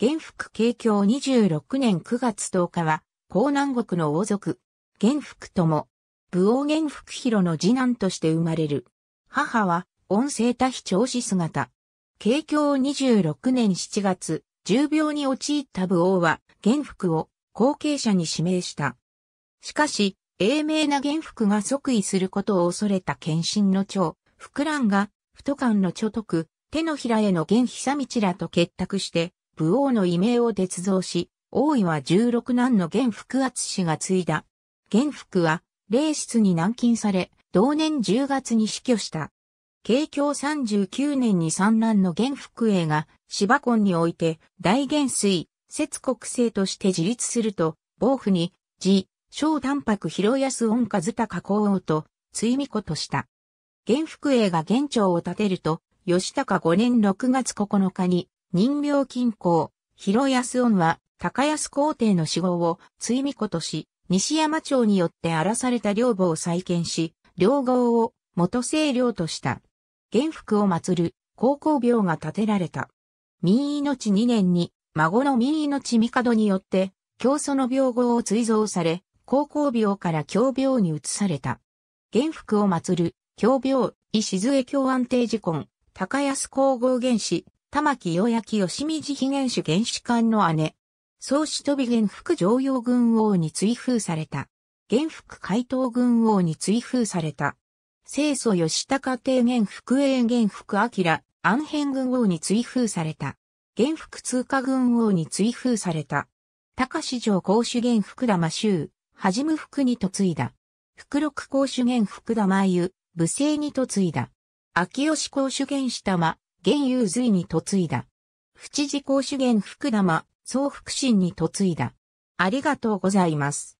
元福慶教26年9月10日は、江南国の王族、元福とも、武王元福広の次男として生まれる。母は、音声多非調子姿。慶教26年7月、重病に陥った武王は、元福を後継者に指名した。しかし、英明な元福が即位することを恐れた献身の長、福蘭が、不都官の著徳、手のひらへの元久道らと結託して、武王の異名を鉄造し、王位は十六男の元福厚氏が継いだ。元福は、霊室に軟禁され、同年十月に死去した。慶教十九年に三男の元福英が芝根において大元帥、節国政として自立すると、暴府に、自、小丹白広安恩和高皇と、追御子とした。元福英が元朝を建てると、吉高五年六月九日に、人病近郊、広安恩は、高安皇帝の死後を、追味子とし、西山町によって荒らされた領母を再建し、領郷を元清領とした。元服を祀る、高校病が建てられた。民命2年に、孫の民命帝によって、教祖の病号を追贈され、高校病から教病に移された。元服を祀る、教病、石津江教安定寺根、高安皇后原氏、玉木代焼吉見寺元主元首官の姉。宗氏飛び元福常用軍王に追封された。元福海東軍王に追封された。清祖吉高帝元福永元福明、安辺軍王に追封された。元福通過軍王に追封された。高市城公主元福玉州、はじむ福に嫁いだ。福六公主元福玉湯、武聖に嫁いだ。秋吉公主元下玉、現有随に嫁いだ。不知事公主元福玉、総福神に嫁いだ。ありがとうございます。